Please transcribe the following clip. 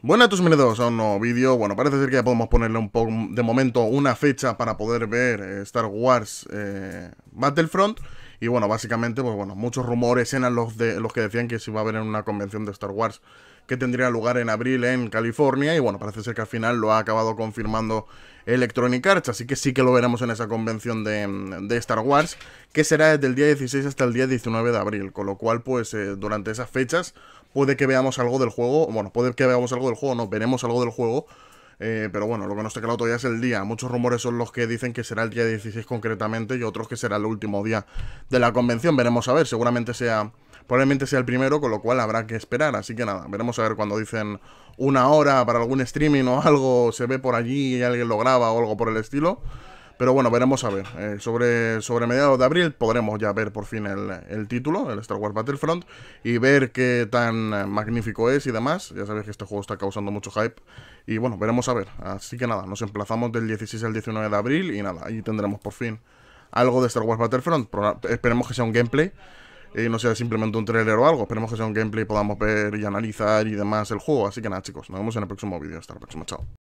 Buenas a todos, bienvenidos a un nuevo vídeo. Bueno, parece ser que ya podemos ponerle un poco de momento una fecha para poder ver eh, Star Wars eh, Battlefront. Y bueno, básicamente, pues bueno, muchos rumores eran los, de, los que decían que se iba a ver en una convención de Star Wars que tendría lugar en abril en California. Y bueno, parece ser que al final lo ha acabado confirmando Electronic Arts. Así que sí que lo veremos en esa convención de, Star Wars, que será desde el día 16 hasta el día 19 de abril. Con lo cual, pues eh, durante esas fechas puede que veamos algo del juego. Bueno, puede que veamos algo del juego, no, veremos algo del juego eh, pero bueno, lo que no está claro todavía es el día. Muchos rumores son los que dicen que será el día 16 concretamente y otros que será el último día de la convención. Veremos a ver, seguramente sea, probablemente sea el primero, con lo cual habrá que esperar. Así que nada, veremos a ver cuando dicen una hora para algún streaming o algo, se ve por allí y alguien lo graba o algo por el estilo. Pero bueno, veremos a ver. Eh, sobre, sobre mediados de abril podremos ya ver por fin el, título, el Star Wars Battlefront, y ver qué tan eh, magnífico es y demás. Ya sabéis que este juego está causando mucho hype. Y bueno, veremos a ver. Así que nada, nos emplazamos del 16 al 19 de abril y nada, ahí tendremos por fin algo de Star Wars Battlefront. esperemos que sea un gameplay y no sea simplemente un trailer o algo. Esperemos que sea un gameplay, y podamos ver y analizar y demás el juego. Así que nada, chicos, nos vemos en el próximo vídeo. Hasta la próxima, chao.